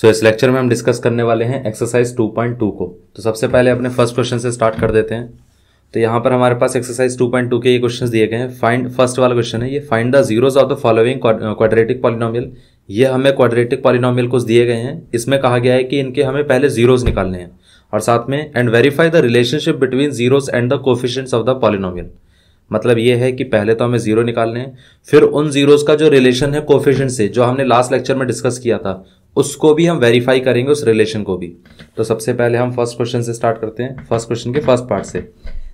सो so, इस lecture में हम डिस्कस करने वाले हैं एक्सरसाइज 2.2 को तो सबसे पहले अपने फर्स्ट क्वेश्चन से स्टार्ट कर देते हैं तो यहाँ पर हमारे पास एक्सरसाइज 2.2 के ये क्वेश्चन दिए गए हैं फाइंड फर्स्ट वाला क्वेश्चन है ये find the zeros of the following quadratic polynomial ये हमें क्वाड्रेटिक पॉलिनोमियल कुछ दिए गए हैं इसमें कहा गया है कि इनके हमें पहले जीरोज निकालने हैं और साथ में and verify the relationship between zeros and the coefficients of the polynomial मतलब ये है कि पहले तो हमें जीरो निकालने हैं फिर उन जीरोज का जो रिलेशन है कोफिशेंट से जो हमने लास्ट लेक्चर में डिस्कस किया था उसको भी हम वेरीफाई करेंगे उस रिलेशन को भी तो सबसे पहले हम फर्स्ट क्वेश्चन से स्टार्ट करते हैं फर्स्ट क्वेश्चन के फर्स्ट पार्ट से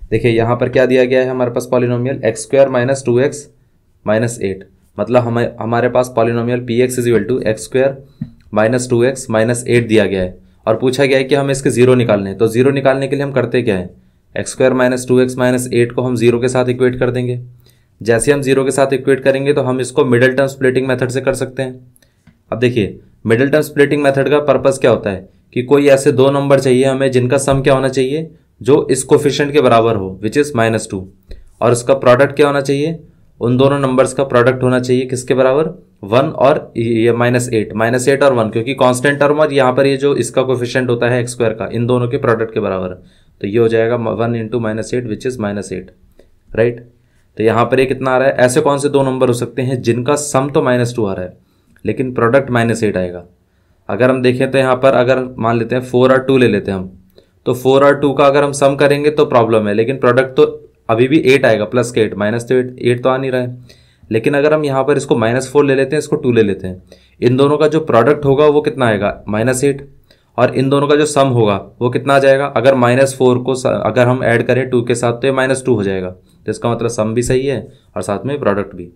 देखिए यहाँ पर क्या दिया गया है हमारे पास polynomial x square minus two x minus eight मतलब हमें हमारे पास polynomial P x equal to x square minus two x minus eight दिया गया है और पूछा गया है कि हमें इसके जीरो निकालने तो जीरो निकालने के लिए हम करते क्या है x square minus two x minus eight को हम जीरो के साथ इक्वेट कर देंगे जैसे हम जीरो के साथ इक्वेट करेंगे तो हम इसको मिडल टर्म स्प्लिटिंग मेथड से कर सकते हैं अब देखिए मिडिल टर्म स्प्लिटिंग मेथड का पर्पज़ क्या होता है कि कोई ऐसे दो नंबर चाहिए हमें जिनका सम क्या होना चाहिए जो इस कोफिशेंट के बराबर हो विच इज़ माइनस टू और उसका प्रोडक्ट क्या होना चाहिए उन दोनों नंबर्स का प्रोडक्ट होना चाहिए किसके बराबर वन और ये माइनस एट माइनस एट और वन क्योंकि कांस्टेंट टर्म और यहाँ पर ये जो इसका कोफिशियंट होता है एक्सक्वायर का इन दोनों के प्रोडक्ट के बराबर तो ये हो जाएगा one into minus eight which is minus eight right तो यहाँ पर ये कितना आ रहा है ऐसे कौन से दो नंबर हो सकते हैं जिनका सम तो माइनस टू आ रहा है लेकिन प्रोडक्ट माइनस एट आएगा अगर हम देखें तो यहाँ पर अगर मान लेते हैं फोर और टू ले लेते हैं हम तो फोर और टू का अगर हम सम करेंगे तो प्रॉब्लम है लेकिन प्रोडक्ट तो अभी भी एट आएगा प्लस के एट माइनस तो एट एट तो आ नहीं रहा है लेकिन अगर हम यहाँ पर इसको माइनस फोर ले लेते हैं इसको टू ले लेते हैं इन दोनों का जो प्रोडक्ट होगा वो कितना आएगा माइनस एट और इन दोनों का जो सम होगा वो कितना आ जाएगा अगर माइनस फोर को अगर हम ऐड करें टू के साथ तो ये माइनस टू हो जाएगा तो इसका मतलब सम भी सही है और साथ में प्रोडक्ट भी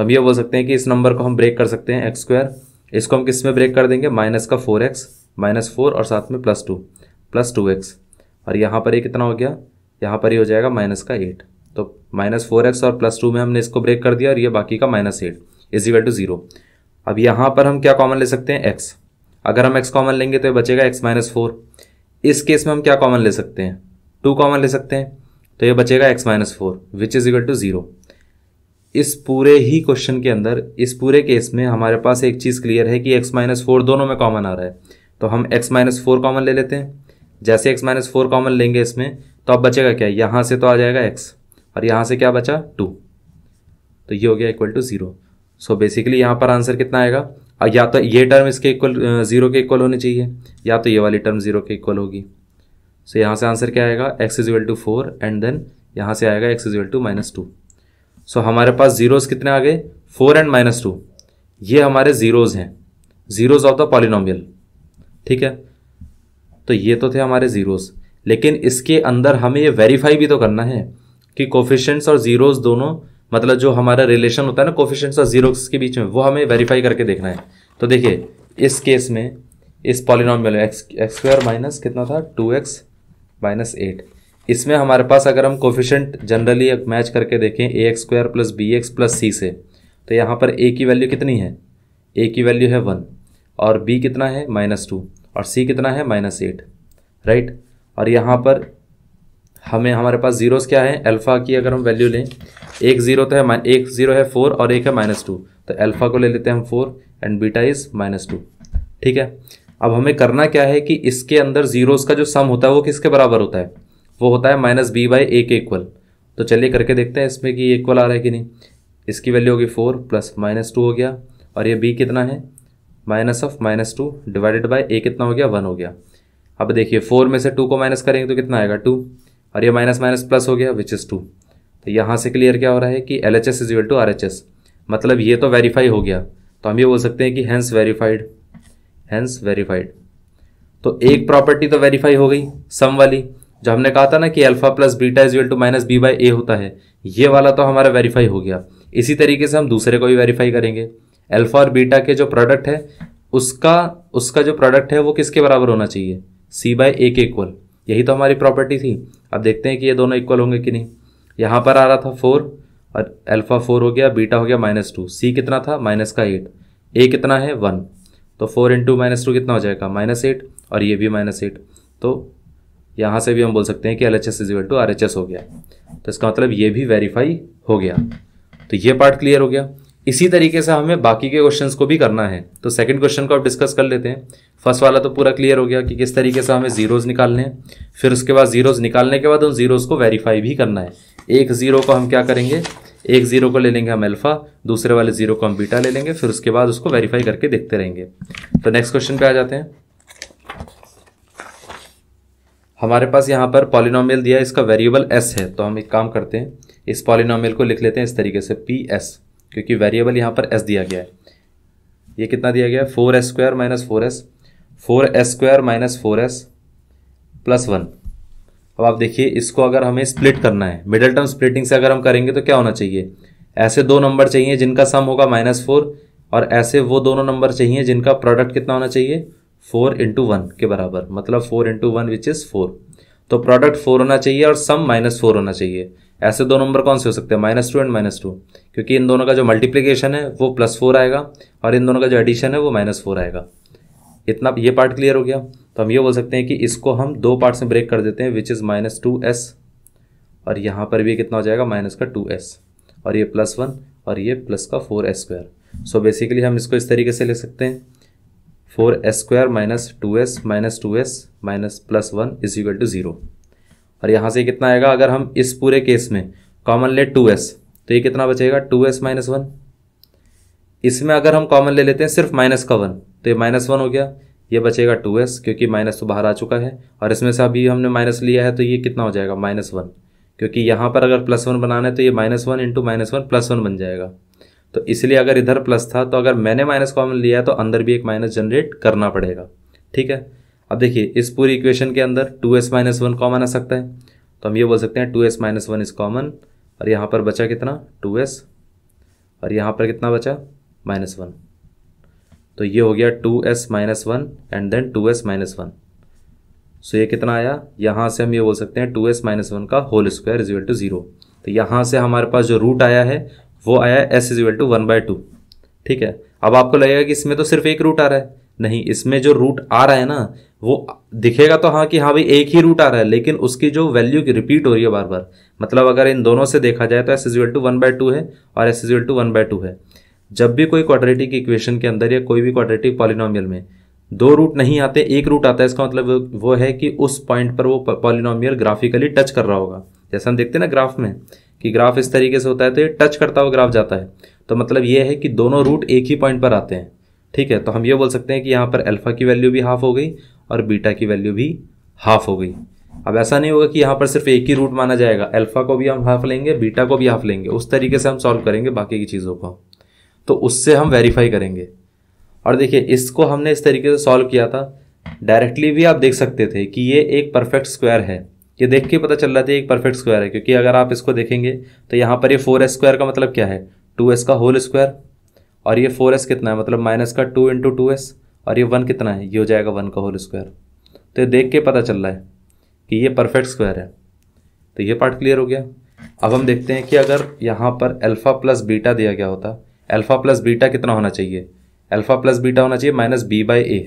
तो हम ये बोल सकते हैं कि इस नंबर को हम ब्रेक कर सकते हैं एक्स स्क्वायर इसको हम किस में ब्रेक कर देंगे माइनस का फोर एक्स माइनस फोर और साथ में plus two plus two x और यहाँ पर ये कितना हो गया यहाँ पर ये हो जाएगा माइनस का एट तो माइनस फोर एक्स और प्लस टू में हमने इसको ब्रेक कर दिया और ये बाकी का minus eight is equal to zero अब यहाँ पर हम क्या कॉमन ले सकते हैं एक्स अगर हम एक्स कॉमन लेंगे तो ये बचेगा एक्स माइनस फोर इस केस में हम क्या कॉमन ले सकते हैं टू कॉमन ले सकते हैं तो ये बचेगा x minus four which is equal to zero इस पूरे ही क्वेश्चन के अंदर इस पूरे केस में हमारे पास एक चीज़ क्लियर है कि एक्स माइनस फोर दोनों में कॉमन आ रहा है तो हम एक्स माइनस फोर कॉमन ले लेते हैं जैसे एक्स माइनस फोर कॉमन लेंगे इसमें तो अब बचेगा क्या यहाँ से तो आ जाएगा एक्स और यहाँ से क्या बचा टू तो ये हो गया equal to zero so basically यहाँ पर आंसर कितना आएगा और या तो ये टर्म इसके इक्वल ज़ीरो के इक्वल होनी चाहिए या तो ये वाली टर्म ज़ीरो के इक्वल होगी सो so, यहाँ से आंसर क्या आएगा x is equal to four and then यहाँ से आएगा x is equal to minus two so हमारे पास ज़ीरोज़ कितने आ गए फोर एंड माइनस टू ये हमारे ज़ीरोज़ हैं ज़ीरोज़ ऑफ द पॉलिनोमियल ठीक है तो ये तो थे हमारे ज़ीरोज़ लेकिन इसके अंदर हमें ये वेरीफाई भी तो करना है कि कोफिशेंट्स और ज़ीरोज़ दोनों मतलब जो हमारा रिलेशन होता है ना कोफिशेंट्स और ज़ीरोज़ के बीच में वो हमें वेरीफाई करके देखना है तो देखिए इस केस में इस polynomial x x square minus कितना था टू एक्स माइनस एट इसमें हमारे पास अगर हम कोफिशेंट जनरली मैच करके देखें a x square plus b x plus c से तो यहाँ पर ए की वैल्यू कितनी है ए की वैल्यू है वन और बी कितना है माइनस टू और सी कितना है माइनस एट राइट और यहाँ पर हमें हमारे पास जीरोस क्या है अल्फ़ा की अगर हम वैल्यू लें एक ज़ीरो तो है एक ज़ीरो है फोर और एक है माइनस टू तो अल्फ़ा को ले लेते हैं हम four and beta is minus two ठीक है अब हमें करना क्या है कि इसके अंदर ज़ीरोज़ का जो सम होता है वो किसके बराबर होता है वो होता है माइनस बी बाई ए के इक्वल तो चलिए करके देखते हैं इसमें कि इक्वल आ रहा है कि नहीं इसकी वैल्यू होगी फोर प्लस माइनस टू हो गया और ये बी कितना है minus of minus two divided by a कितना हो गया वन हो गया अब देखिए फोर में से टू को माइनस करेंगे तो कितना आएगा टू और ये माइनस माइनस प्लस हो गया विच इज़ टू तो यहाँ से क्लियर क्या हो रहा है कि L H S equal to R H S मतलब ये तो वेरीफाई हो गया तो हम ये बोल सकते हैं कि हैंस वेरीफाइड हैंस वेरीफाइड तो एक प्रॉपर्टी तो वेरीफाई हो गई सम वाली जो हमने कहा था ना कि alpha plus beta is to minus b by a होता है ये वाला तो हमारा वेरीफाई हो गया इसी तरीके से हम दूसरे को भी वेरीफाई करेंगे अल्फा और बीटा के जो प्रोडक्ट है उसका उसका जो प्रोडक्ट है वो किसके बराबर होना चाहिए सी बाई ए के इक्वल यही तो हमारी प्रॉपर्टी थी अब देखते हैं कि ये दोनों इक्वल होंगे कि नहीं यहाँ पर आ रहा था फोर और अल्फा फोर हो गया बीटा हो गया माइनस टू सी कितना था माइनस का एट ए कितना है वन तो फोर इंटू माइनस टू कितना हो जाएगा माइनस एट और ये भी माइनस एट तो यहाँ से भी हम बोल सकते हैं कि L H S is to R H S हो गया तो इसका मतलब ये भी वेरीफाई हो गया तो ये पार्ट क्लियर हो गया इसी तरीके से हमें बाकी के क्वेश्चंस को भी करना है तो सेकंड क्वेश्चन को आप डिस्कस कर लेते हैं फर्स्ट वाला तो पूरा क्लियर हो गया कि किस तरीके से हमें जीरोज़ निकालने हैं फिर उसके बाद जीरोज़ निकालने के बाद उन जीरोज़ को वेरीफाई भी करना है एक ज़ीरो को हम क्या करेंगे एक ज़ीरो को ले लेंगे हम अल्फ़ा दूसरे वाले ज़ीरो को हम बीटा ले लेंगे फिर उसके बाद उसको वेरीफाई करके देखते रहेंगे तो नेक्स्ट क्वेश्चन पे आ जाते हैं हमारे पास यहाँ पर पॉलिनोमियल दिया इसका वेरिएबल एस है तो हम एक काम करते हैं इस पॉलिनोमियल को लिख लेते हैं इस तरीके से पी एस क्योंकि वेरिएबल यहाँ पर एस दिया गया है ये कितना दिया गया है four s square minus four s four s square minus four s plus one अब आप देखिए इसको अगर हमें स्प्लिट करना है मिडल टर्म स्प्लिटिंग से अगर हम करेंगे तो क्या होना चाहिए ऐसे दो नंबर चाहिए जिनका सम होगा माइनस फोर और ऐसे वो दोनों नंबर चाहिए जिनका प्रोडक्ट कितना होना चाहिए फोर इंटू वन के बराबर मतलब four into one which is four तो प्रोडक्ट फोर होना चाहिए और सम माइनस फोर होना चाहिए ऐसे दो नंबर कौन से हो सकते हैं minus two and minus two क्योंकि इन दोनों का जो मल्टीप्लीकेशन है वो प्लस फोर आएगा और इन दोनों का जो एडिशन है वो माइनस फोर आएगा इतना ये पार्ट क्लियर हो गया तो हम ये बोल सकते हैं कि इसको हम दो पार्ट्स में ब्रेक कर देते हैं which is minus two s और यहाँ पर भी कितना हो जाएगा माइनस का टू एस और ये प्लस वन और ये प्लस का four s square so basically हम इसको इस तरीके से ले सकते हैं four s square minus two s minus two s minus plus one is equal to zero और यहाँ से कितना आएगा अगर हम इस पूरे केस में कॉमन ले टू एस तो ये कितना बचेगा टू एस माइनस वन इसमें अगर हम कॉमन ले लेते हैं सिर्फ माइनस का वन तो ये माइनस वन हो गया ये बचेगा टू एस क्योंकि माइनस तो बाहर आ चुका है और इसमें से अभी हमने माइनस लिया है तो ये कितना हो जाएगा माइनस वन क्योंकि यहाँ पर अगर प्लस वन बनाना है तो ये minus one into minus one plus one बन जाएगा तो इसलिए अगर इधर प्लस था तो अगर मैंने माइनस कॉमन लिया तो अंदर भी एक माइनस जनरेट करना पड़ेगा ठीक है अब देखिए इस पूरी इक्वेशन के अंदर two s minus one common आ सकता है तो हम ये बोल सकते हैं two s minus one is common और यहाँ पर बचा कितना टू एस और यहाँ पर कितना बचा माइनस वन तो ये हो गया two s minus one and then two s minus one so ये कितना आया यहाँ से हम ये बोल सकते हैं टू एस माइनस वन का whole square is equal to zero तो यहाँ से हमारे पास जो रूट आया है वो आया है s equal to one by two ठीक है अब आपको लगेगा कि इसमें तो सिर्फ एक रूट आ रहा है नहीं इसमें जो रूट आ रहा है ना वो दिखेगा तो हाँ कि हाँ भाई एक ही रूट आ रहा है लेकिन उसकी जो वैल्यू की रिपीट हो रही है बार बार मतलब अगर इन दोनों से देखा जाए तो s is equal to one by two है और s is equal to one by two है जब भी कोई क्वाड्रेटिक इक्वेशन के अंदर या कोई भी क्वाड्रेटिक पॉलिनोमियल में दो रूट नहीं आते एक रूट आता है इसका मतलब वो है कि उस पॉइंट पर वो पॉलिनोमियल ग्राफिकली टच कर रहा होगा जैसा हम देखते हैं ना ग्राफ में कि ग्राफ इस तरीके से होता है तो ये टच करता हुआ ग्राफ जाता है तो मतलब ये है कि दोनों रूट एक ही पॉइंट पर आते हैं ठीक है तो हम ये बोल सकते हैं कि यहाँ पर अल्फ़ा की वैल्यू भी हाफ़ हो गई और बीटा की वैल्यू भी हाफ़ हो गई अब ऐसा नहीं होगा कि यहाँ पर सिर्फ एक ही रूट माना जाएगा अल्फ़ा को भी हम हाफ लेंगे बीटा को भी हाफ लेंगे उस तरीके से हम सॉल्व करेंगे बाकी की चीज़ों को तो उससे हम वेरीफाई करेंगे और देखिए इसको हमने इस तरीके से सॉल्व किया था डायरेक्टली भी आप देख सकते थे कि ये एक परफेक्ट स्क्वायर है ये देख के पता चल रहा था एक परफेक्ट स्क्वायर है क्योंकि अगर आप इसको देखेंगे तो यहाँ पर ये फोर एस स्क्वायर का मतलब क्या है टू एस का होल स्क्वायर और ये फोर एस कितना है मतलब माइनस का टू इंटू टू एस और ये वन कितना है ये हो जाएगा वन का होल स्क्वायर तो ये देख के पता चल रहा है कि ये परफेक्ट स्क्वायर है तो ये पार्ट क्लियर हो गया अब हम देखते हैं कि अगर यहाँ पर अल्फ़ा प्लस बीटा दिया गया होता अल्फ़ा प्लस बीटा कितना होना चाहिए अल्फ़ा प्लस बीटा होना चाहिए माइनस बी बाई ए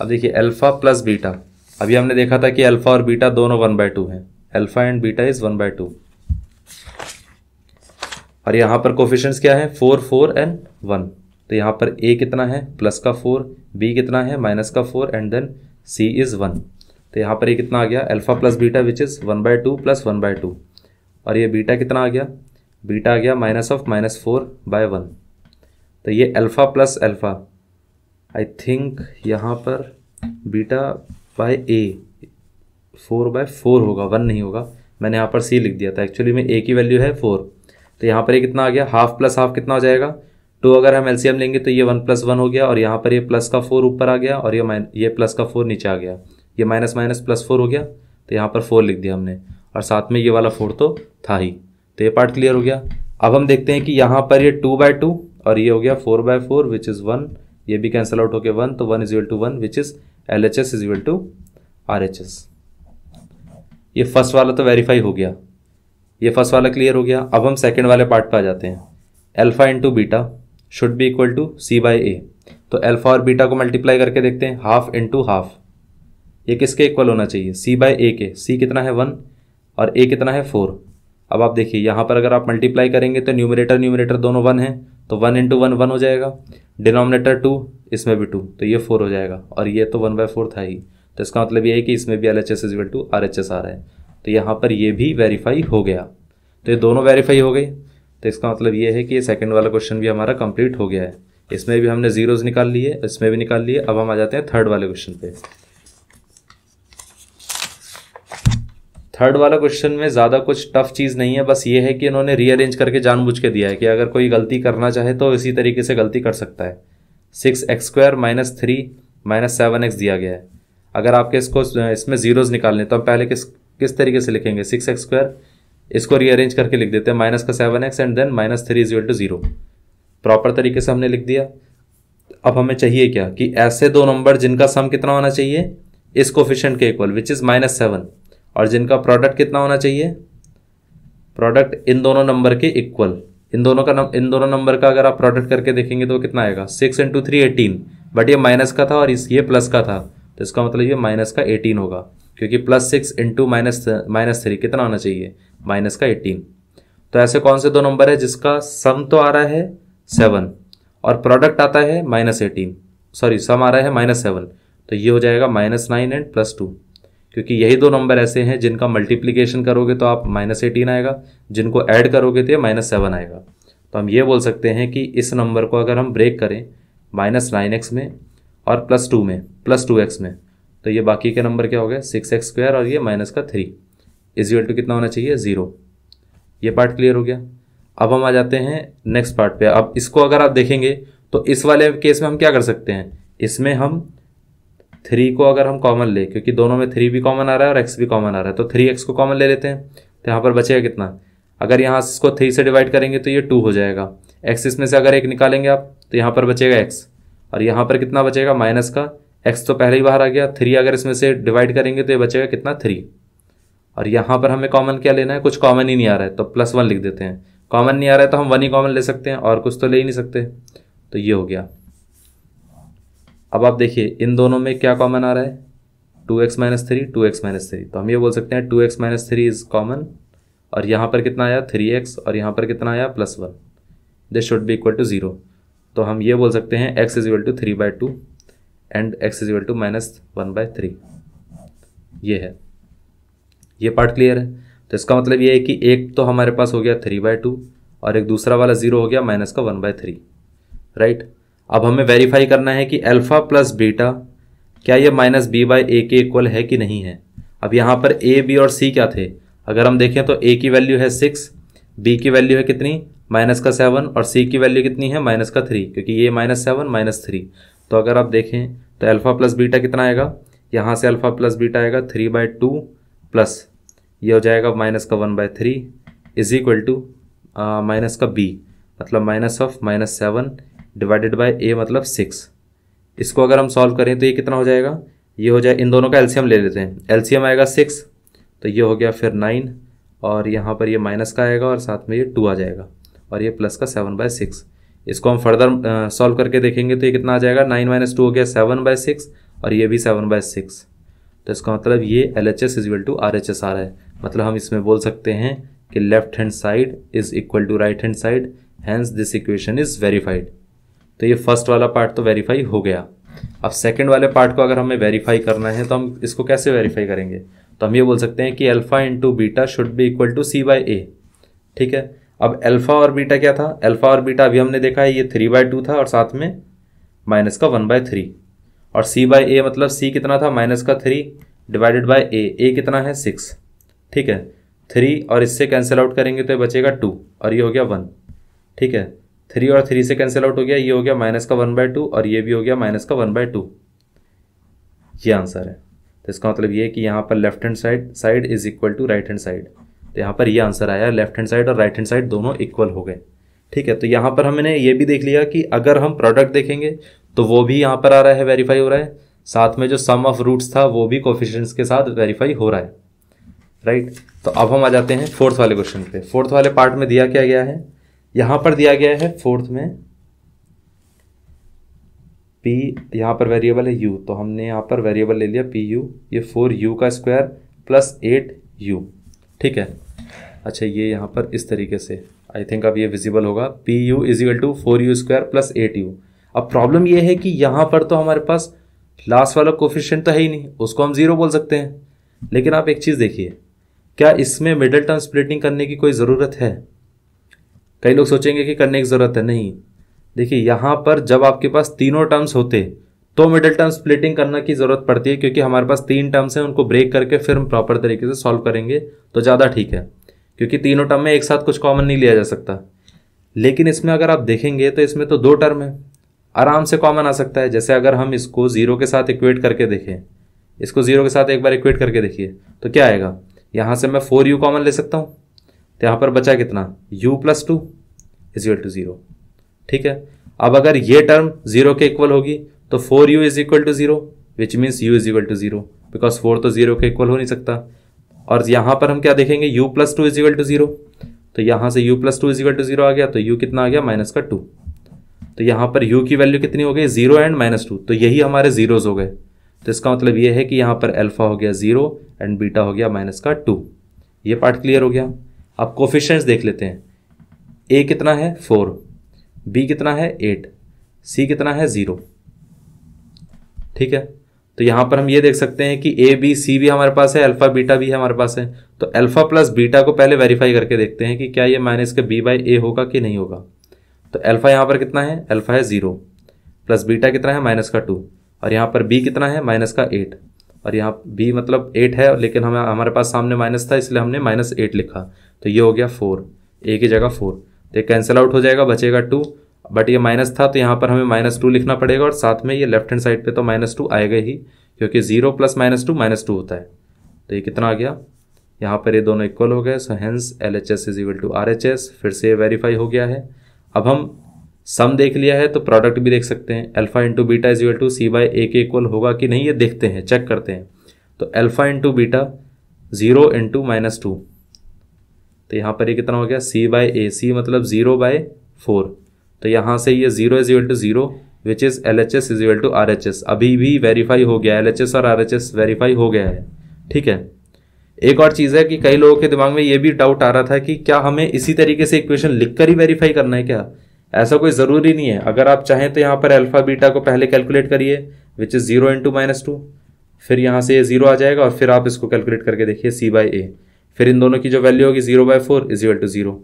अब देखिए अल्फ़ा प्लस बीटा अभी हमने देखा था कि अल्फा और बीटा दोनों वन बाय टू हैं alpha and beta is one by two और यहाँ पर कोफिशंस क्या है फोर फोर एंड वन तो यहाँ पर ए कितना है प्लस का फोर बी कितना है माइनस का four and then c is one तो यहाँ पर ये कितना आ गया alpha plus beta which is one by two plus one by two और ये बीटा कितना आ गया बीटा आ गया minus of minus four by one तो ये alpha plus alpha I think यहाँ पर beta by a four by four होगा वन नहीं होगा मैंने यहाँ पर सी लिख दिया था एक्चुअली में ए की वैल्यू है फोर तो यहाँ पर ये कितना आ गया हाफ प्लस हाफ कितना हो जाएगा टू अगर हम एलसीएम लेंगे तो ये वन प्लस वन हो गया और यहाँ पर ये प्लस का फोर ऊपर आ गया और ये माइन ये प्लस का फोर नीचे आ गया ये माइनस माइनस प्लस फोर हो गया तो यहाँ पर फोर लिख दिया हमने और साथ में ये वाला फोर तो था ही तो ये पार्ट क्लियर हो गया अब हम देखते हैं कि यहाँ पर ये टू बाय टू और ये हो गया four by four which is one ये भी कैंसिल आउट हो गया वन तो one is equal to one which is L H S is equal to R H S ये फर्स्ट वाला तो वेरीफाई हो गया ये फर्स्ट वाला क्लियर हो गया अब हम सेकेंड वाले पार्ट पर आ जाते हैं alpha into beta should be equal to c by a तो एल्फ़ा और बीटा को मल्टीप्लाई करके देखते हैं हाफ इंटू हाफ ये किसके इक्वल होना चाहिए सी बाई ए के सी कितना है वन और ए कितना है फोर अब आप देखिए यहाँ पर अगर आप मल्टीप्लाई करेंगे तो न्यूमिनेटर न्यूमिनेटर दोनों वन है तो वन इंटू वन वन हो जाएगा डिनोमिनेटर टू इसमें भी टू तो ये फोर हो जाएगा और ये तो वन बाय फोर था ही तो इसका मतलब ये है कि इसमें भी L H S is equal to R H S आ रहा है तो यहाँ पर ये भी वेरीफाई हो गया तो ये दोनों वेरीफाई हो गई तो इसका मतलब ये है कि ये सेकेंड वाला क्वेश्चन भी हमारा कंप्लीट हो गया है इसमें भी हमने जीरोज़ निकाल लिए इसमें भी निकाल लिए अब हम आ जाते हैं थर्ड वाले क्वेश्चन पे थर्ड वाला क्वेश्चन में ज़्यादा कुछ टफ चीज़ नहीं है बस ये है कि इन्होंने रीअरेंज करके जानबूझ के दिया है कि अगर कोई गलती करना चाहे तो इसी तरीके से गलती कर सकता है six x square minus three minus seven x दिया गया है अगर आपके इसको इसमें ज़ीरोज़ निकालने तो हम पहले किस किस तरीके से लिखेंगे सिक्स एक्स स्क्वायर इसको रीअरेंज करके लिख देते हैं माइनस का seven x and then minus three is equal to zero proper तरीके से हमने लिख दिया अब हमें चाहिए क्या कि ऐसे दो नंबर जिनका सम कितना होना चाहिए इस कोफिशेंट के equal which is minus seven और जिनका प्रोडक्ट कितना होना चाहिए प्रोडक्ट इन दोनों नंबर के इक्वल इन दोनों का इन दोनों नंबर का अगर आप प्रोडक्ट करके देखेंगे तो कितना आएगा six into three eighteen but ये माइनस का था और इस ये प्लस का था तो इसका मतलब ये माइनस का एटीन होगा क्योंकि plus six into minus minus three कितना होना चाहिए माइनस का एटीन तो ऐसे कौन से दो नंबर है जिसका सम तो आ रहा है सेवन और प्रोडक्ट आता है माइनस एटीन सॉरी सम आ रहा है माइनस सेवन तो ये हो जाएगा minus nine and plus two क्योंकि यही दो नंबर ऐसे हैं जिनका मल्टीप्लीकेशन करोगे तो आप माइनस एटीन आएगा जिनको ऐड करोगे तो ये माइनस सेवन आएगा तो हम ये बोल सकते हैं कि इस नंबर को अगर हम ब्रेक करें माइनस नाइन एक्स में और प्लस टू में प्लस टू एक्स में तो ये बाकी के नंबर क्या हो गए सिक्स एक्स स्क्वायर और ये माइनस का थ्री इजिकल टू कितना होना चाहिए ज़ीरो ये पार्ट क्लियर हो गया अब हम आ जाते हैं नेक्स्ट पार्ट पे अब इसको अगर आप देखेंगे तो इस वाले केस में हम क्या कर सकते हैं इसमें हम थ्री को अगर हम कॉमन ले क्योंकि दोनों में थ्री भी कॉमन आ रहा है और एक्स भी कॉमन आ रहा है तो थ्री एक्स को कॉमन ले लेते हैं तो यहाँ पर बचेगा कितना अगर यहाँ इसको थ्री से डिवाइड करेंगे तो ये टू हो जाएगा एक्स इसमें से अगर एक निकालेंगे आप तो यहाँ पर बचेगा एक्स और यहाँ पर कितना बचेगा माइनस का एक्स तो पहले ही बाहर आ गया थ्री अगर इसमें से डिवाइड करेंगे तो ये बचेगा कितना थ्री और यहाँ पर हमें कॉमन क्या लेना है कुछ कॉमन ही नहीं आ रहा है तो प्लस वन लिख देते हैं कॉमन नहीं आ रहा है तो हम वन ही कॉमन ले सकते हैं और कुछ तो ले ही नहीं सकते तो ये हो गया अब आप देखिए इन दोनों में क्या कॉमन आ रहा है two x minus three two x minus three तो हम ये बोल सकते हैं two x minus three is common और यहाँ पर कितना आया थ्री एक्स और यहाँ पर कितना आया plus one this should be equal to zero तो हम ये बोल सकते हैं x is equal to three by two and x is equal to minus one by three ये है ये पार्ट क्लियर है तो इसका मतलब ये है कि एक तो हमारे पास हो गया थ्री बाय टू और एक दूसरा वाला ज़ीरो हो गया माइनस का वन बाय थ्री राइट अब हमें वेरीफाई करना है कि अल्फ़ा प्लस बीटा क्या ये माइनस बी बाई ए के इक्वल है कि नहीं है अब यहाँ पर ए बी और सी क्या थे अगर हम देखें तो ए की वैल्यू है सिक्स बी की वैल्यू है कितनी माइनस का सेवन और सी की वैल्यू कितनी है माइनस का थ्री क्योंकि ये माइनस सेवन माइनस थ्री तो अगर आप देखें तो अल्फ़ा प्लस बीटा कितना आएगा यहाँ से अल्फ़ा प्लस बीटा आएगा थ्री बाई टू प्लस ये हो जाएगा माइनस का one by three is equal to minus का बी मतलब minus of minus seven divided by a मतलब सिक्स इसको अगर हम सॉल्व करें तो ये कितना हो जाएगा ये हो जाए इन दोनों का एल्सीयम ले लेते हैं एल्सीयम आएगा सिक्स तो ये हो गया फिर नाइन और यहाँ पर ये माइनस का आएगा और साथ में ये टू आ जाएगा और ये प्लस का सेवन बाय सिक्स इसको हम फर्दर सॉल्व करके देखेंगे तो ये कितना आ जाएगा नाइन माइनस टू हो गया सेवन बाय सिक्स और ये भी सेवन बाय सिक्स तो इसका मतलब ये L H S is equal to R H S आ रहा है मतलब हम इसमें बोल सकते हैं कि left hand side is equal to right hand side hence this equation is verified तो ये फर्स्ट वाला पार्ट तो वेरीफाई हो गया अब सेकेंड वाले पार्ट को अगर हमें वेरीफाई करना है तो हम इसको कैसे वेरीफाई करेंगे तो हम ये बोल सकते हैं कि alpha into beta should be equal to c by a ठीक है अब अल्फ़ा और बीटा क्या था अल्फ़ा और बीटा अभी हमने देखा है ये थ्री बाय टू था और साथ में माइनस का वन बाय थ्री और सी बाय ए मतलब सी कितना था माइनस का three divided by a a कितना है सिक्स ठीक है थ्री और इससे कैंसिल आउट करेंगे तो ये बचेगा टू और ये हो गया वन ठीक है थ्री और थ्री से कैंसिल आउट हो गया ये हो गया माइनस का वन बाय टू और ये भी हो गया माइनस का वन बाय टू ये आंसर है तो इसका मतलब ये है कि यहाँ पर left hand side side is equal to right hand side तो यहाँ पर ये आंसर आया लेफ्ट हैंड साइड और राइट हैंड साइड दोनों इक्वल हो गए ठीक है तो यहाँ पर हमने ये भी देख लिया कि अगर हम प्रोडक्ट देखेंगे तो वो भी यहाँ पर आ रहा है वेरीफाई हो रहा है साथ में जो सम ऑफ रूट्स था वो भी कोफिशेंट्स के साथ वेरीफाई हो रहा है राइट तो अब हम आ जाते हैं फोर्थ वाले क्वेश्चन पे फोर्थ वाले पार्ट में दिया क्या गया है यहां पर दिया गया है फोर्थ में पी यहाँ पर वेरिएबल है यू तो हमने यहाँ पर वेरिएबल ले लिया पी यू ये फोर यू का स्क्वायर प्लस एट यू ठीक है अच्छा ये यहाँ पर इस तरीके से आई थिंक अब ये विजिबल होगा p u equal to four u square plus eight u अब प्रॉब्लम ये है कि यहाँ पर तो हमारे पास लास्ट वाला कोफिशेंट तो है ही नहीं उसको हम ज़ीरो बोल सकते हैं लेकिन आप एक चीज़ देखिए क्या इसमें मिडल टर्म स्प्लिटिंग करने की कोई ज़रूरत है कई लोग सोचेंगे कि करने की ज़रूरत है नहीं देखिए यहाँ पर जब आपके पास तीनों टर्म्स होते तो मिडिल टर्म स्प्लिटिंग करने की ज़रूरत पड़ती है क्योंकि हमारे पास तीन टर्म्स हैं उनको ब्रेक करके फिर हम प्रॉपर तरीके से सॉल्व करेंगे तो ज़्यादा ठीक है क्योंकि तीनों टर्म में एक साथ कुछ कॉमन नहीं लिया जा सकता लेकिन इसमें अगर आप देखेंगे तो इसमें तो दो टर्म है आराम से कॉमन आ सकता है जैसे अगर हम इसको ज़ीरो के साथ इक्वेट करके देखें इसको ज़ीरो के साथ एक बार इक्वेट करके देखिए तो क्या आएगा यहाँ से मैं फोर यू कॉमन ले सकता हूँ तो यहाँ पर बचा कितना u plus two is equal to zero ठीक है अब अगर ये टर्म जीरो के इक्वल होगी तो four u is equal to zero which means u is equal to zero because four तो ज़ीरो के इक्वल हो नहीं सकता और यहाँ पर हम क्या देखेंगे u plus two is equal to zero तो यहाँ से u plus two is equal to zero आ गया तो u कितना आ गया माइनस का टू तो यहाँ पर u की वैल्यू कितनी हो गई जीरो एंड माइनस टू तो यही हमारे जीरोज़ हो गए तो इसका मतलब ये है कि यहाँ पर अल्फ़ा हो गया ज़ीरो एंड बीटा हो गया माइनस का टू ये पार्ट क्लियर हो गया अब कोफिशेंट्स देख लेते हैं ए कितना है फोर बी कितना है एट सी कितना है ज़ीरो ठीक है तो यहाँ पर हम ये देख सकते हैं कि ए बी सी भी हमारे पास है अल्फ़ा बीटा भी हमारे पास है तो अल्फ़ा प्लस बीटा को पहले वेरीफाई करके देखते हैं कि क्या ये माइनस के बी बाई ए होगा कि नहीं होगा तो अल्फ़ा यहाँ पर कितना है अल्फ़ा है ज़ीरो प्लस बीटा कितना है माइनस का टू और यहाँ पर बी कितना है माइनस का एट और यहाँ बी मतलब एट है लेकिन हमें हमारे पास सामने माइनस था इसलिए हमने माइनस एट लिखा तो ये हो गया फोर ए की जगह फोर तो ये कैंसिल आउट हो जाएगा बचेगा टू बट ये माइनस था तो यहाँ पर हमें माइनस टू लिखना पड़ेगा और साथ में ये लेफ्ट हैंड साइड पे तो माइनस टू आएगा ही क्योंकि zero plus minus two minus two होता है तो ये कितना आ गया यहाँ पर ये दोनों इक्वल हो गए so hence L H S is equal to R H S फिर से ये वेरीफाई हो गया है अब हम सम देख लिया है तो प्रोडक्ट भी देख सकते हैं alpha into beta is equal to c by a के इक्वल होगा कि नहीं ये देखते हैं चेक करते हैं तो alpha into beta zero into minus two तो यहाँ पर ये कितना हो गया सी बाय ए सी मतलब ज़ीरो बाय फोर तो यहाँ से ये zero is equal to zero which is L H S is equal to R H S अभी भी वेरीफाई हो गया एल एच एस और आर एच एस वेरीफाई हो गया है ठीक है एक और चीज़ है कि कई लोगों के दिमाग में ये भी डाउट आ रहा था कि क्या हमें इसी तरीके से इक्वेशन लिख कर ही वेरीफाई करना है क्या ऐसा कोई ज़रूरी नहीं है अगर आप चाहें तो यहाँ पर अल्फ़ा बीटा को पहले कैलकुलेट करिए which is zero into minus two फिर यहाँ से ये ज़ीरो आ जाएगा और फिर आप इसको कैलकुलेट करके देखिए सी बाई ए फिर इन दोनों की जो वैल्यू होगी zero by four equal to zero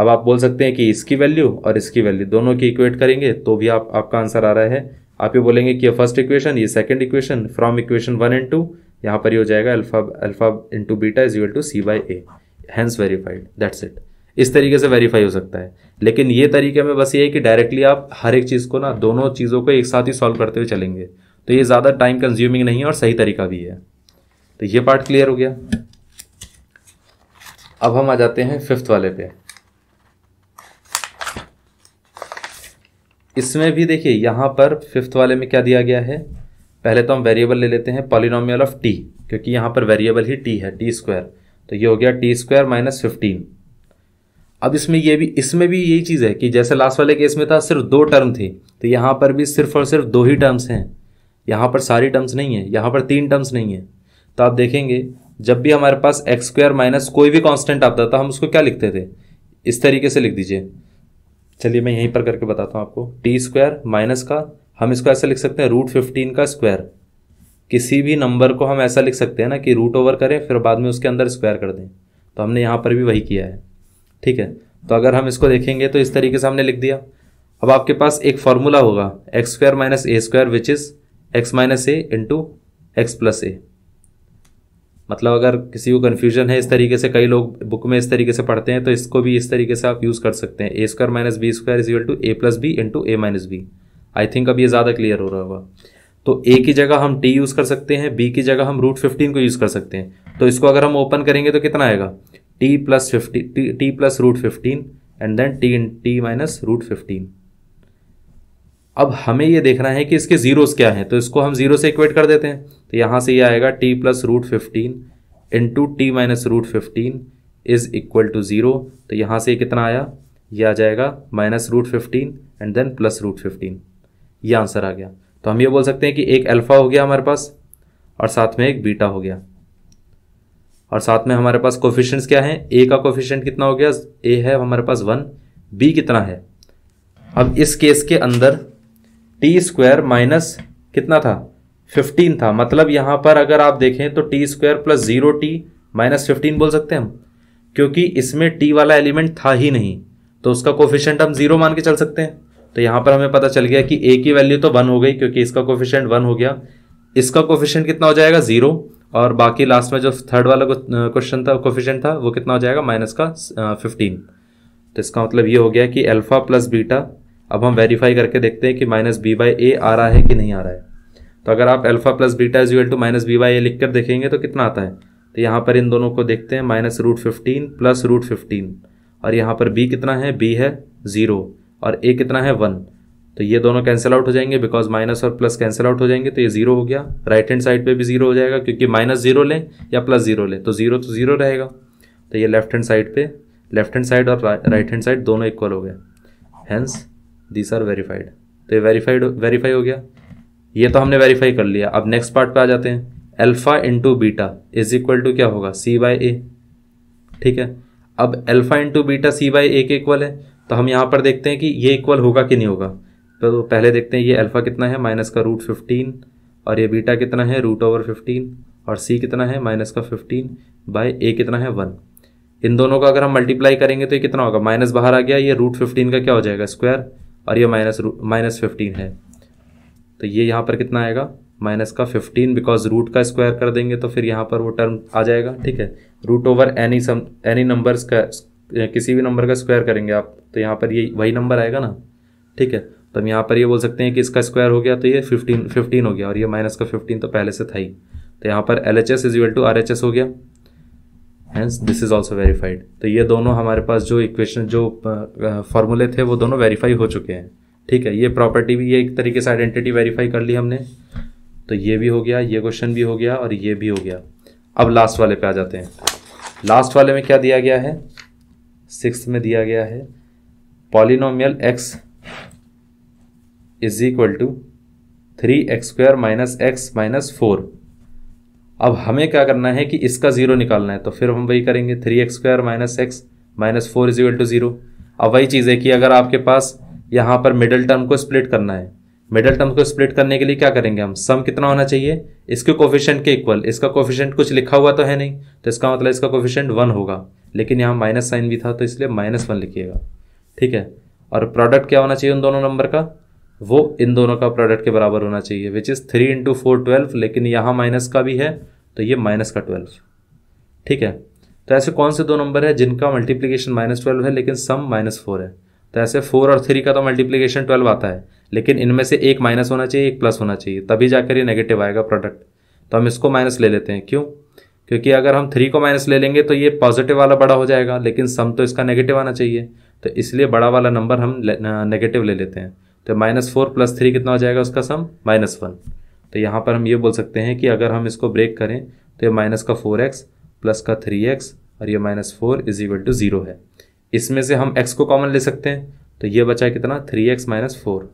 अब आप बोल सकते हैं कि इसकी वैल्यू और इसकी वैल्यू दोनों की इक्वेट करेंगे तो भी आप आपका आंसर आ रहा है आप ये बोलेंगे कि ये फर्स्ट इक्वेशन ये second equation from equation one and two यहाँ पर ही हो जाएगा alpha alpha into beta is equal to c by a hence verified that's it इस तरीके से वेरीफाई हो सकता है लेकिन ये तरीके में बस ये है कि डायरेक्टली आप हर एक चीज़ को ना दोनों चीज़ों को एक साथ ही सॉल्व करते हुए चलेंगे तो ये ज़्यादा टाइम कंज्यूमिंग नहीं है और सही तरीका भी है तो ये पार्ट क्लियर हो गया अब हम आ जाते हैं फिफ्थ वाले पे इसमें भी देखिए यहां पर फिफ्थ वाले में क्या दिया गया है पहले तो हम वेरिएबल ले लेते हैं पॉलिनोमियल ऑफ टी क्योंकि यहां पर वेरिएबल ही टी है टी स्क्वायर तो ये हो गया टी स्क्वायर माइनस फिफ्टीन अब इसमें ये भी इसमें भी यही चीज़ है कि जैसे लास्ट वाले केस में था सिर्फ दो टर्म थी तो यहाँ पर भी सिर्फ और सिर्फ दो ही टर्म्स हैं यहाँ पर सारी टर्म्स नहीं है यहाँ पर तीन टर्म्स नहीं है तो आप देखेंगे जब भी हमारे पास एक्स स्क्वायर माइनस कोई भी कांस्टेंट आता था हम उसको क्या लिखते थे इस तरीके से लिख दीजिए चलिए मैं यहीं पर करके बताता हूँ आपको टी स्क्वायर माइनस का हम इसको ऐसा लिख सकते हैं रूट फिफ्टीन का स्क्वायर किसी भी नंबर को हम ऐसा लिख सकते हैं ना कि रूट ओवर करें फिर बाद में उसके अंदर स्क्वायर कर दें तो हमने यहाँ पर भी वही किया है ठीक है तो अगर हम इसको देखेंगे तो इस तरीके से हमने लिख दिया अब आपके पास एक फॉर्मूला होगा x square minus a square which is x minus a into x plus a मतलब अगर किसी को कन्फ्यूजन है इस तरीके से कई लोग बुक में इस तरीके से पढ़ते हैं तो इसको भी इस तरीके से आप यूज़ कर सकते हैं a square minus b square is equal to a plus b into a minus b I think अब ये ज़्यादा क्लियर हो रहा होगा तो ए की जगह हम टी यूज़ कर सकते हैं बी की जगह हम रूट फिफ्टीन को यूज़ कर सकते हैं तो इसको अगर हम ओपन करेंगे तो कितना आएगा t plus fifty t plus root fifteen and then t in t minus root fifteen अब हमें ये देखना है कि इसके जीरोस क्या हैं तो इसको हम ज़ीरो से इक्वेट कर देते हैं तो यहाँ से ये यह आएगा t plus root fifteen into t minus root fifteen is equal to zero तो यहाँ से कितना आया ये आ जाएगा minus root fifteen and then plus root fifteen ये आंसर आ गया तो हम ये बोल सकते हैं कि एक अल्फ़ा हो गया हमारे पास और साथ में एक बीटा हो गया और साथ में हमारे पास कोफिशेंट्स क्या हैं ए का कोफिशेंट कितना हो गया ए है हमारे पास वन बी कितना है अब इस केस के अंदर टी स्क्वायर माइनस कितना था फिफ्टीन था मतलब यहाँ पर अगर आप देखें तो t square plus zero t minus fifteen बोल सकते हैं हम क्योंकि इसमें टी वाला एलिमेंट था ही नहीं तो उसका कोफिशेंट हम जीरो मान के चल सकते हैं तो यहाँ पर हमें पता चल गया कि ए की वैल्यू तो वन हो गई क्योंकि इसका कोफिशेंट वन हो गया इसका कोफिशेंट कितना हो जाएगा जीरो और बाकी लास्ट में जो थर्ड वाला क्वेश्चन था कोफिशेंट था वो कितना हो जाएगा माइनस का फिफ्टीन तो इसका मतलब ये हो गया कि अल्फ़ा प्लस बीटा अब हम वेरीफाई करके देखते हैं कि माइनस बी बाई ए आ रहा है कि नहीं आ रहा है तो अगर आप alpha plus beta is to minus b by a लिख कर देखेंगे तो कितना आता है तो यहाँ पर इन दोनों को देखते हैं minus root fifteen plus root fifteen और यहाँ पर बी कितना है बी है ज़ीरो और ए कितना है वन तो ये दोनों कैंसिल आउट हो जाएंगे बिकॉज माइनस और प्लस कैंसिल आउट हो जाएंगे तो ये जीरो हो गया राइट हैंड साइड पे भी जीरो हो जाएगा क्योंकि माइनस जीरो लें या प्लस जीरो लें तो जीरो तो जीरो रहेगा तो ये लेफ्ट हैंड साइड पे लेफ्ट हैंड साइड और राइट हैंड साइड दोनों इक्वल हो गए हैंस दिस आर वेरीफाइड तो ये वेरीफाइड वेरीफाई हो गया ये तो हमने वेरीफाई कर लिया अब नेक्स्ट पार्ट पे आ जाते हैं alpha into beta is equal to क्या होगा सी बाई ए ठीक है अब alpha into beta c by a के इक्वल है तो हम यहाँ पर देखते हैं कि ये इक्वल होगा कि नहीं होगा तो पहले देखते हैं ये अल्फ़ा कितना है माइनस का रूट फिफ्टीन और ये बीटा कितना है रूट ओवर फिफ्टीन और सी कितना है माइनस का फिफ्टीन बाई ए कितना है वन इन दोनों का अगर हम मल्टीप्लाई करेंगे तो ये कितना होगा माइनस बाहर आ गया ये रूट फिफ्टीन का क्या हो जाएगा स्क्वायर और ये माइनस माइनस फिफ्टीन है तो ये यहाँ पर कितना आएगा माइनस का फिफ्टीन बिकॉज रूट का स्क्वायर कर देंगे तो फिर यहाँ पर वो टर्म आ जाएगा ठीक है root over any sum any number किसी भी नंबर का स्क्वायर करेंगे आप तो यहाँ पर ये वही नंबर आएगा ना ठीक है तो हम यहाँ पर ये बोल सकते हैं कि इसका स्क्वायर हो गया तो ये फिफ्टीन फिफ्टीन हो गया और ये माइनस का फिफ्टीन तो पहले से था ही तो यहाँ पर L H S is equal to R H S हो गया hence this is also verified तो ये दोनों हमारे पास जो इक्वेशन जो फॉर्मूले थे वो दोनों वेरीफाई हो चुके हैं ठीक है ये प्रॉपर्टी भी ये एक तरीके से आइडेंटिटी वेरीफाई कर ली हमने तो ये भी हो गया ये क्वेश्चन भी हो गया और ये भी हो गया अब लास्ट वाले पे आ जाते हैं लास्ट वाले में क्या दिया गया है सिक्स में दिया गया है polynomial x is equal to three x square minus x minus four अब हमें क्या करना है कि इसका ज़ीरो निकालना है तो फिर हम वही करेंगे three x square minus x minus four is equal to zero अब वही चीज़ है कि अगर आपके पास यहाँ पर मिडिल टर्म को स्प्लिट करना है मिडल टर्म को स्प्लिट करने के लिए क्या करेंगे हम सम कितना होना चाहिए इसके कोफिशेंट के इक्वल इसका कोफिशेंट कुछ लिखा हुआ तो है नहीं तो इसका मतलब इसका कोफिशेंट वन होगा लेकिन यहाँ माइनस साइन भी था तो इसलिए माइनस वन लिखिएगा ठीक है और प्रोडक्ट क्या होना चाहिए उन दोनों नंबर का वो इन दोनों का प्रोडक्ट के बराबर होना चाहिए which is three into four twelve लेकिन यहाँ माइनस का भी है तो ये माइनस का ट्वेल्व ठीक है तो ऐसे कौन से दो नंबर है जिनका मल्टीप्लीकेशन माइनस ट्वेल्व है लेकिन सम माइनस फोर है तो ऐसे फोर और थ्री का तो मल्टीप्लीकेशन ट्वेल्व आता है लेकिन इनमें से एक माइनस होना चाहिए एक प्लस होना चाहिए तभी जाकर ये नेगेटिव आएगा प्रोडक्ट तो हम इसको माइनस ले लेते हैं क्यों क्योंकि अगर हम थ्री को माइनस ले लेंगे तो ये पॉजिटिव वाला बड़ा हो जाएगा लेकिन सम तो इसका नेगेटिव आना चाहिए तो इसलिए बड़ा वाला नंबर हम नेगेटिव ले लेते हैं तो माइनस फोर प्लस थ्री कितना हो जाएगा उसका सम माइनस वन तो यहाँ पर हम ये बोल सकते हैं कि अगर हम इसको ब्रेक करें तो ये माइनस का फोर एक्स प्लस का थ्री एक्स और ये minus four is equal to zero है इसमें से हम एक्स को कॉमन ले सकते हैं तो ये बचा कितना थ्री एक्स माइनस फोर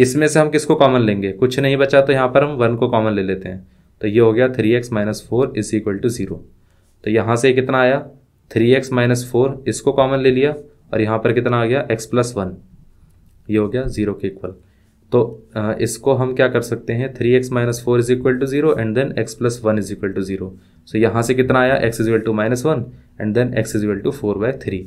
इसमें से हम किसको कॉमन लेंगे कुछ नहीं बचा तो यहाँ पर हम वन को कॉमन ले लेते हैं तो ये हो गया three x minus four is equal to zero तो यहाँ से कितना आया थ्री एक्स माइनस फोर इसको कॉमन ले लिया और यहाँ पर कितना आ गया एक्स प्लस वन ये हो गया ज़ीरो के इक्वल तो इसको हम क्या कर सकते हैं three x minus four is equal to zero and then x plus one is equal to zero so यहाँ से कितना आया x is equal to minus one and then x is equal to four by three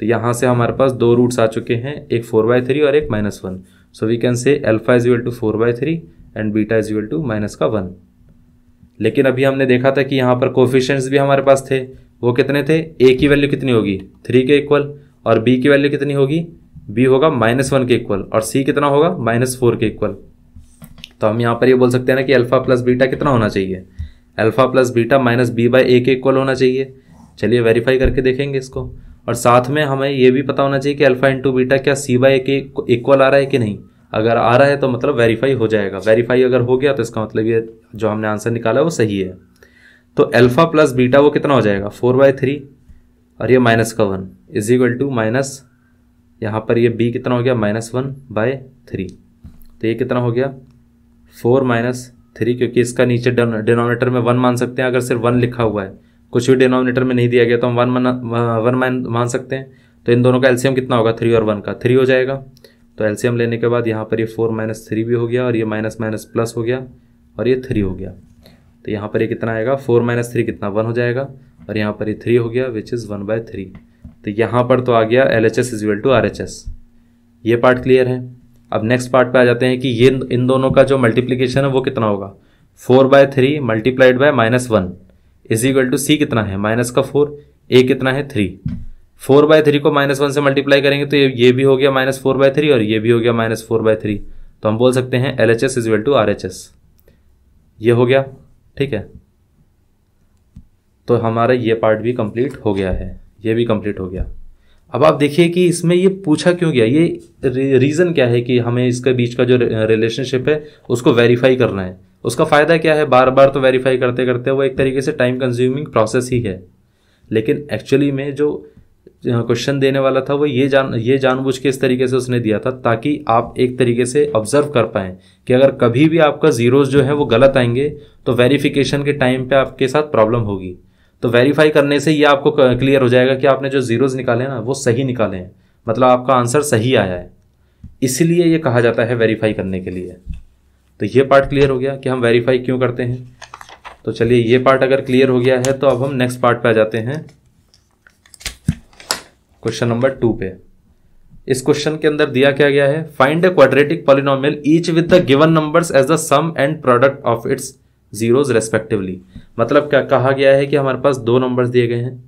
तो यहाँ से हमारे पास दो roots आ चुके हैं एक फोर बाय थ्री और एक minus one so we can say alpha equal to four by three and beta is equal to minus का वन लेकिन अभी हमने देखा था कि यहाँ पर कोफिशेंट्स भी हमारे पास थे वो कितने थे ए की वैल्यू कितनी होगी थ्री के इक्वल और बी की वैल्यू कितनी होगी बी होगा माइनस वन के इक्वल और सी कितना होगा माइनस फोर के इक्वल तो हम यहाँ पर ये बोल सकते हैं ना कि अल्फ़ा प्लस बीटा कितना होना चाहिए alpha plus beta minus b by a के इक्वल होना चाहिए चलिए वेरीफाई करके देखेंगे इसको और साथ में हमें ये भी पता होना चाहिए कि अल्फ़ा इंटू बीटा क्या सी बाई के इक्वल आ रहा है कि नहीं अगर आ रहा है तो मतलब वेरीफाई हो जाएगा वेरीफाई अगर हो गया तो इसका मतलब ये जो हमने आंसर निकाला है वो सही है तो अल्फ़ा प्लस बीटा वो कितना हो जाएगा फोर बाय थ्री और ये माइनस का one is equal to minus यहाँ पर ये बी कितना हो गया माइनस वन बाय थ्री तो ये कितना हो गया फोर माइनस थ्री क्योंकि इसका नीचे डिनोमिनेटर में वन मान सकते हैं अगर सिर्फ वन लिखा हुआ है कुछ भी डिनोमिनेटर में नहीं दिया गया तो हम वन वन मान मान सकते हैं तो इन दोनों का एल्सियम कितना होगा थ्री और वन का थ्री हो जाएगा तो एल्सियम लेने के बाद यहाँ पर ये फोर माइनस थ्री भी हो गया और ये माइनस माइनस प्लस हो गया और ये थ्री हो गया तो यहाँ पर ये कितना आएगा फोर माइनस थ्री कितना वन हो जाएगा और यहाँ पर ये थ्री हो गया which is one by three तो यहाँ पर तो आ गया L H S is equal to R H S ये पार्ट क्लियर है अब नेक्स्ट पार्ट पे आ जाते हैं कि ये इन दोनों का जो मल्टीप्लीकेशन है वो कितना होगा four by three multiplied by minus one is equal to c कितना है माइनस का फोर ए कितना है थ्री फोर बाय थ्री को माइनस वन से मल्टीप्लाई करेंगे तो ये ये भी हो गया माइनस फोर बाय थ्री और ये भी हो गया माइनस फोर बाय थ्री तो हम बोल सकते हैं L H S is equal to R H S ये हो गया ठीक है तो हमारा ये पार्ट भी कंप्लीट हो गया है ये भी कंप्लीट हो गया अब आप देखिए कि इसमें ये पूछा क्यों गया ये रीज़न क्या है कि हमें इसके बीच का जो रिलेशनशिप है उसको वेरीफाई करना है उसका फ़ायदा क्या है बार बार तो वेरीफाई करते करते वो एक तरीके से टाइम कंज्यूमिंग प्रोसेस ही है लेकिन एक्चुअली में जो क्वेश्चन देने वाला था वो ये जान ये जानबूझ के इस तरीके से उसने दिया था ताकि आप एक तरीके से ऑब्जर्व कर पाएँ कि अगर कभी भी आपका ज़ीरोज़ जो है वो गलत आएंगे तो वेरिफिकेशन के टाइम पे आपके साथ प्रॉब्लम होगी तो वेरीफाई करने से ये आपको क्लियर हो जाएगा कि आपने जो ज़ीरोज़ निकाले हैं ना वो सही निकाले हैं मतलब आपका आंसर सही आया है इसलिए ये कहा जाता है वेरीफाई करने के लिए तो ये पार्ट क्लियर हो गया कि हम वेरीफाई क्यों करते हैं तो चलिए ये पार्ट अगर क्लियर हो गया है तो अब हम नेक्स्ट पार्ट पे आ जाते हैं क्वेश्चन नंबर टू पे इस क्वेश्चन के अंदर दिया क्या गया है find a quadratic polynomial each with the given numbers as the sum and product of its zeros respectively मतलब क्या कहा गया है कि हमारे पास दो नंबर्स दिए गए हैं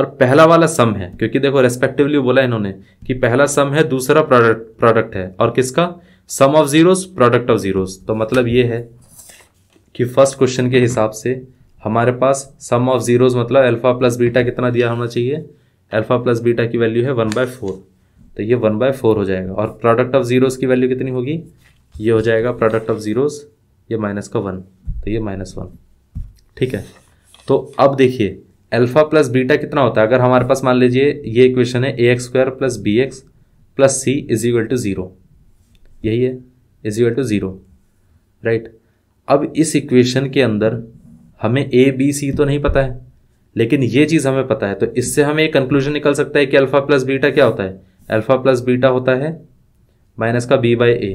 और पहला वाला सम है क्योंकि देखो रेस्पेक्टिवली बोला इन्होंने कि पहला सम है दूसरा प्रोडक्ट प्रोडक्ट है और किसका sum of zeros product of zeros तो मतलब ये है कि फर्स्ट क्वेश्चन के हिसाब से हमारे पास सम ऑफ ज़ीरोस मतलब अल्फ़ा प्लस बीटा कितना दिया होना चाहिए अल्फ़ा प्लस बीटा की वैल्यू है वन बाय फोर तो ये वन बाय फोर हो जाएगा और प्रोडक्ट ऑफ ज़ीरोस की वैल्यू कितनी होगी ये हो जाएगा प्रोडक्ट ऑफ ज़ीरोस ये माइनस का वन तो ये माइनस वन ठीक है तो अब देखिए अल्फ़ा प्लस बीटा कितना होता है अगर हमारे पास मान लीजिए ये इक्वेशन है a x square plus b x plus c is equal to zero यही है इक्वल टू ज़ीरो राइट अब इस इक्वेशन के अंदर हमें ए बी सी तो नहीं पता है लेकिन ये चीज़ हमें पता है तो इससे हमें एक कंक्लूजन निकल सकता है कि अल्फ़ा प्लस बीटा क्या होता है अल्फ़ा प्लस बीटा होता है माइनस का बी बाई ए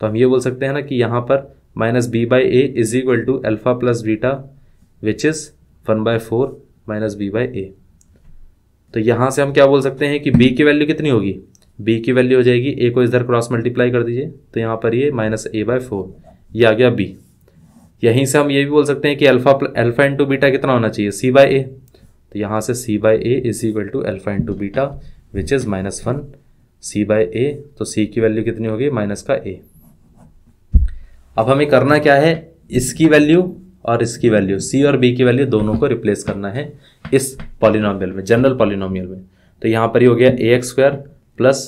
तो हम ये बोल सकते हैं ना कि यहाँ पर minus b by A is equal to alpha plus beta which is one by four minus b by a तो यहाँ से हम क्या बोल सकते हैं कि बी की वैल्यू कितनी होगी बी की वैल्यू हो जाएगी ए को इधर क्रॉस मल्टीप्लाई कर दीजिए तो यहाँ पर ये माइनस ए बाय फोर ये आ गया बी यहीं से हम ये भी बोल सकते हैं कि अल्फा अल्फा इंटू बीटा कितना होना चाहिए सी बाय ए तो यहाँ से सी by A is equal to alpha into beta which is minus one C by A तो सी की वैल्यू कितनी होगी माइनस का ए अब हमें करना क्या है इसकी वैल्यू और इसकी वैल्यू सी और बी की वैल्यू दोनों को रिप्लेस करना है इस पॉलिनोमियल में जनरल पॉलिनोमियल में तो यहाँ पर ही हो गया ए एक्स स्क्वायर प्लस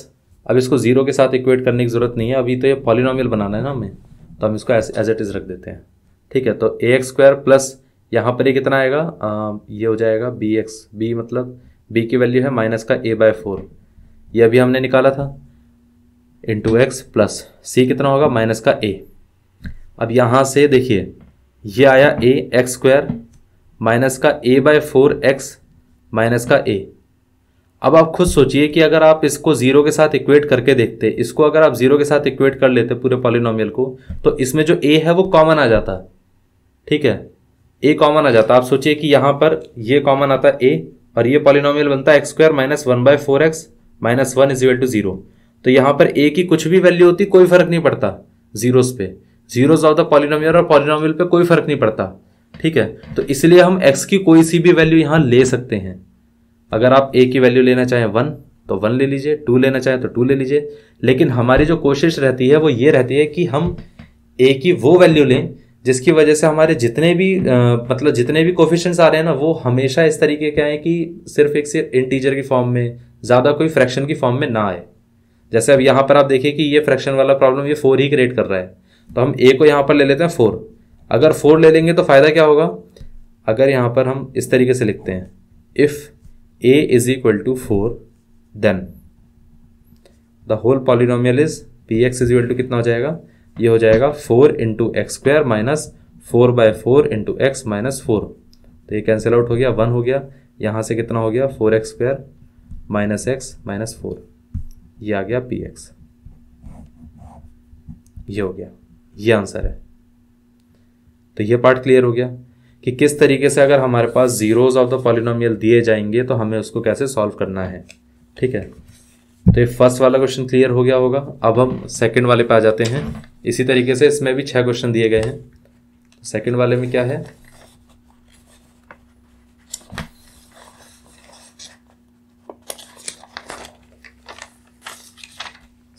अब इसको ज़ीरो के साथ इक्वेट करने की ज़रूरत नहीं है अभी तो ये पॉलिनॉमियल बनाना है ना हमें तो हम इसको एज एट इज़ रख देते हैं ठीक है तो ए एक्स स्क्वायर प्लस यहाँ पर ये कितना आएगा आ, ये हो जाएगा बी एक्स बी मतलब बी की वैल्यू है माइनस का ए बाय फोर ये अभी हमने निकाला था इंटू एक्स प्लस सी कितना होगा माइनस का ए अब यहाँ से देखिए ये आया ए एक्स स्क्वायर माइनस का a by four x minus का ए अब आप खुद सोचिए कि अगर आप इसको जीरो के साथ इक्वेट करके देखते इसको अगर आप जीरो के साथ इक्वेट कर लेते पूरे पॉलिनोमियल को तो इसमें जो ए है वो कॉमन आ जाता ठीक है ए कॉमन आ जाता आप सोचिए कि यहाँ पर ये कॉमन आता ए और ये पॉलिनोमियल बनता है x square minus one by four x minus one equal to zero तो यहाँ पर ए की कुछ भी वैल्यू होती कोई फर्क नहीं पड़ता जीरो पे जीरोज ऑफ द पॉलिनोमियल और पॉलिनोमियल पे कोई फर्क नहीं पड़ता ठीक है तो इसलिए हम एक्स की कोई सी भी वैल्यू यहाँ ले सकते हैं अगर आप ए की वैल्यू लेना चाहें वन तो वन ले लीजिए टू लेना चाहें तो टू ले लीजिए लेकिन हमारी जो कोशिश रहती है वो ये रहती है कि हम ए की वो वैल्यू लें जिसकी वजह से हमारे जितने भी आ, मतलब जितने भी कोफिशंस आ रहे हैं ना वो हमेशा इस तरीके के आए कि सिर्फ एक सिर्फ इंटीजर की फॉर्म में ज़्यादा कोई फ्रैक्शन की फॉर्म में ना आए जैसे अब यहाँ पर आप देखिए कि ये फ्रैक्शन वाला प्रॉब्लम ये फोर ही क्रिएट कर रहा है तो हम ए को यहाँ पर ले लेते हैं फोर अगर फोर ले लेंगे तो फ़ायदा क्या होगा अगर यहाँ पर हम इस तरीके से लिखते हैं if a is equal to 4 then the whole polynomial is p x is equal to कितना हो जाएगा ये हो जाएगा four into x square minus four by four into x minus four तो ये कैंसिल आउट हो गया वन हो गया यहाँ से कितना हो गया four x square minus x minus four ये आ गया पी एक्स ये हो गया ये आंसर है तो ये पार्ट क्लियर हो गया कि किस तरीके से अगर हमारे पास ज़ीरोज़ ऑफ द पॉलिनोमियल दिए जाएंगे तो हमें उसको कैसे सॉल्व करना है ठीक है तो ये फर्स्ट वाला क्वेश्चन क्लियर हो गया होगा अब हम सेकंड वाले पे आ जाते हैं इसी तरीके से इसमें भी छह क्वेश्चन दिए गए हैं सेकंड वाले में क्या है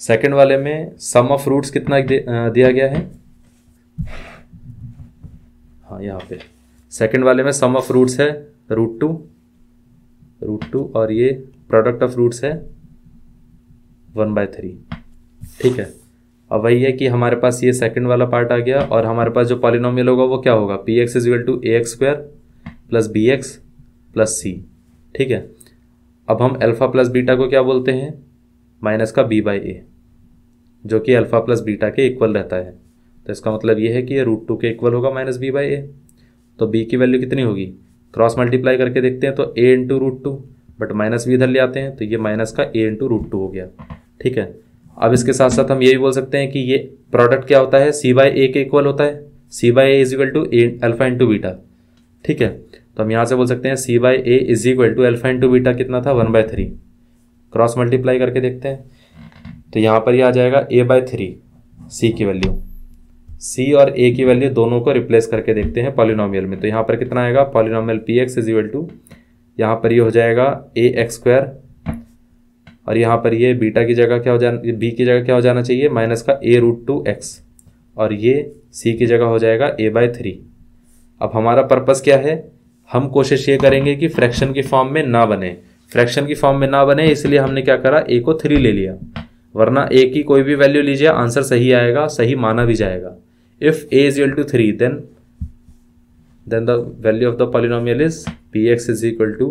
सेकंड वाले में सम ऑफ रूट्स कितना दिया गया है हाँ यहाँ पे सेकेंड वाले में सम ऑफ रूट्स है रूट टू रूट टू और ये प्रोडक्ट ऑफ रूट्स है वन बाय थ्री ठीक है अब वही है कि हमारे पास ये सेकंड वाला पार्ट आ गया और हमारे पास जो पॉलिनोमियल होगा वो क्या होगा p x is equal to a x square plus b x plus c ठीक है अब हम अल्फ़ा प्लस बीटा को क्या बोलते हैं माइनस का बी बाई ए जो कि अल्फ़ा प्लस बीटा के इक्वल रहता है तो इसका मतलब ये है कि ये रूट टू के इक्वल होगा माइनस बी बाई ए तो बी की वैल्यू कितनी होगी क्रॉस मल्टीप्लाई करके देखते हैं तो a into root two but minus भी इधर ले आते हैं तो ये माइनस का ए इंटू रूट टू हो गया ठीक है अब इसके साथ साथ हम ये भी बोल सकते हैं कि ये प्रोडक्ट क्या होता है सी बाई ए के इक्वल होता है c by A is equal to alpha into beta ठीक है तो हम यहाँ से बोल सकते हैं c by A is equal to alpha into beta कितना था one by three cross multiply करके देखते हैं तो यहाँ पर ये यह आ जाएगा ए बाय थ्री सी की वैल्यू सी और ए की वैल्यू दोनों को रिप्लेस करके देखते हैं पॉलिनोमियल में तो यहाँ पर कितना आएगा polynomial P x is equal to यहाँ पर ये यह हो जाएगा ए एक्स स्क्वायर और यहाँ पर ये यह बीटा की जगह क्या हो जाना बी की जगह क्या हो जाना चाहिए माइनस का ए रूट टू एक्स और ये सी की जगह हो जाएगा ए बाय थ्री अब हमारा पर्पज़ क्या है हम कोशिश ये करेंगे कि फ्रैक्शन की फॉर्म में ना बने फ्रैक्शन की फॉर्म में ना बने इसलिए हमने क्या करा ए को थ्री ले लिया वरना ए की कोई भी वैल्यू लीजिए आंसर सही आएगा सही माना भी जाएगा if a is equal to 3 then then the value of the polynomial is p x is equal to